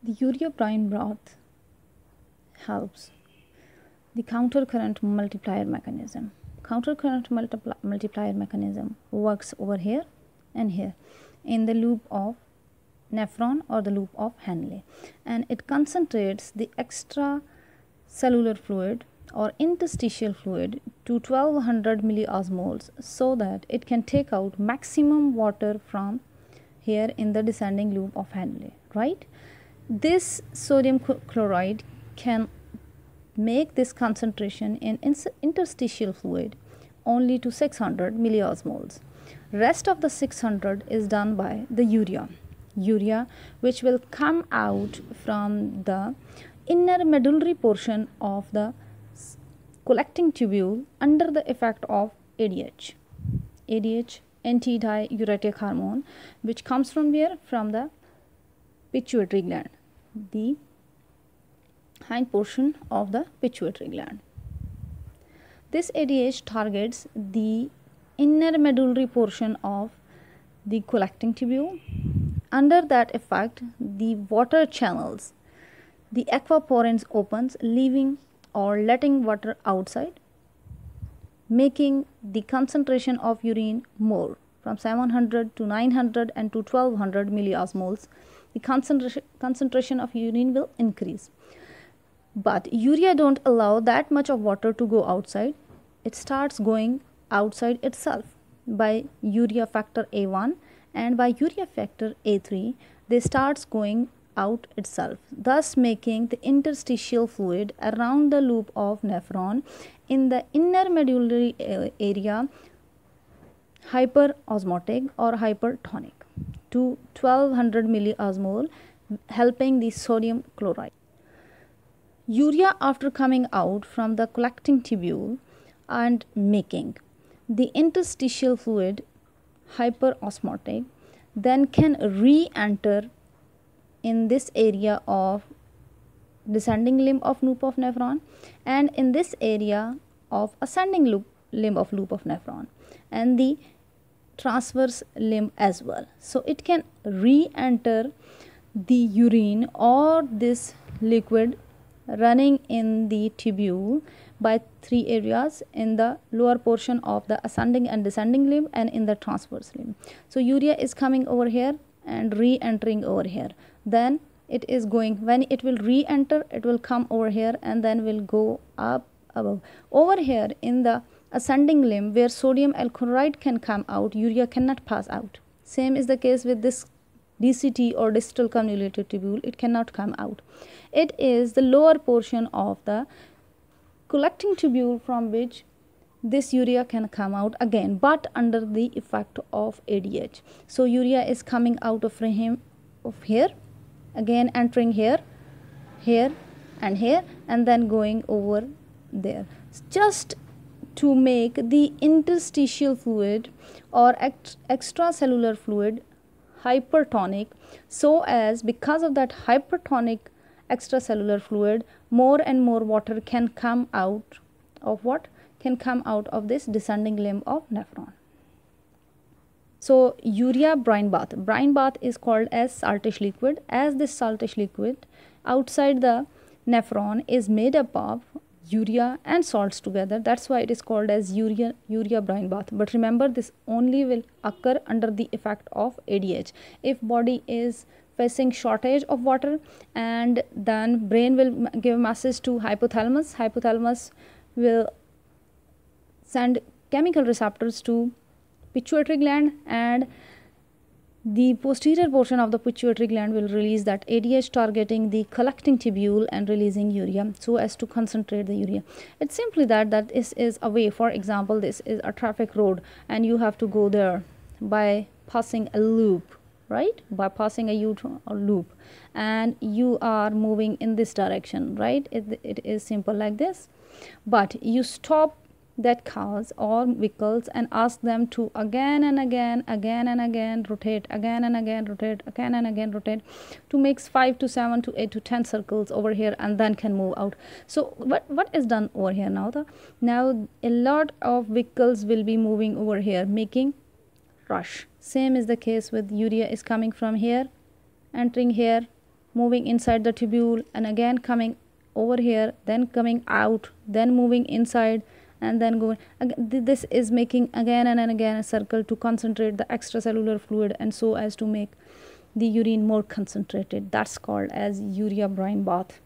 The ureobrine broth helps the countercurrent multiplier mechanism. Countercurrent multipli multiplier mechanism works over here and here in the loop of nephron or the loop of Henle and it concentrates the extra cellular fluid or interstitial fluid to 1200 milliosmoles so that it can take out maximum water from here in the descending loop of Henle right this sodium chloride can make this concentration in interstitial fluid only to 600 milliosmoles. Rest of the 600 is done by the urea, urea which will come out from the inner medullary portion of the collecting tubule under the effect of ADH. ADH anti-diuretic hormone which comes from where? From the pituitary gland the hind portion of the pituitary gland. This ADH targets the inner medullary portion of the collecting tubule. Under that effect, the water channels, the aquaporins opens, leaving or letting water outside, making the concentration of urine more from 700 to 900 and to 1200 milliosmoles the concentration, concentration of urine will increase. But urea don't allow that much of water to go outside. It starts going outside itself by urea factor A1 and by urea factor A3 they starts going out itself thus making the interstitial fluid around the loop of nephron in the inner medullary area hyperosmotic or hypertonic to 1200 milliosmol helping the sodium chloride. Urea after coming out from the collecting tubule and making the interstitial fluid hyperosmotic then can re-enter in this area of descending limb of loop of nephron and in this area of ascending loop, limb of loop of nephron and the transverse limb as well. So it can re-enter the urine or this liquid running in the tubule by three areas in the lower portion of the ascending and descending limb and in the transverse limb. So urea is coming over here and re-entering over here. Then it is going when it will re-enter it will come over here and then will go up above. Over here in the ascending limb where sodium alkaline can come out, urea cannot pass out. Same is the case with this DCT or distal cannulated tubule, it cannot come out. It is the lower portion of the collecting tubule from which this urea can come out again but under the effect of ADH. So urea is coming out of of here again entering here here and here and then going over there. Just to make the interstitial fluid or extracellular fluid hypertonic so as because of that hypertonic extracellular fluid more and more water can come out of what can come out of this descending limb of nephron so urea brine bath brine bath is called as saltish liquid as this saltish liquid outside the nephron is made up of urea and salts together that's why it is called as urea urea brine bath but remember this only will occur under the effect of ADH if body is facing shortage of water and then brain will give message to hypothalamus hypothalamus will send chemical receptors to pituitary gland and the posterior portion of the pituitary gland will release that ADH targeting the collecting tubule and releasing urea so as to concentrate the urea. It's simply that that this is a way for example this is a traffic road and you have to go there by passing a loop right by passing a U loop and you are moving in this direction right it, it is simple like this but you stop that cows or vehicles and ask them to again and again again and again rotate again and again rotate again and again rotate to make 5 to 7 to 8 to 10 circles over here and then can move out so what what is done over here now the now a lot of vehicles will be moving over here making rush same is the case with urea is coming from here entering here moving inside the tubule and again coming over here then coming out then moving inside and then go this is making again and, and again a circle to concentrate the extracellular fluid and so as to make the urine more concentrated that's called as urea brine bath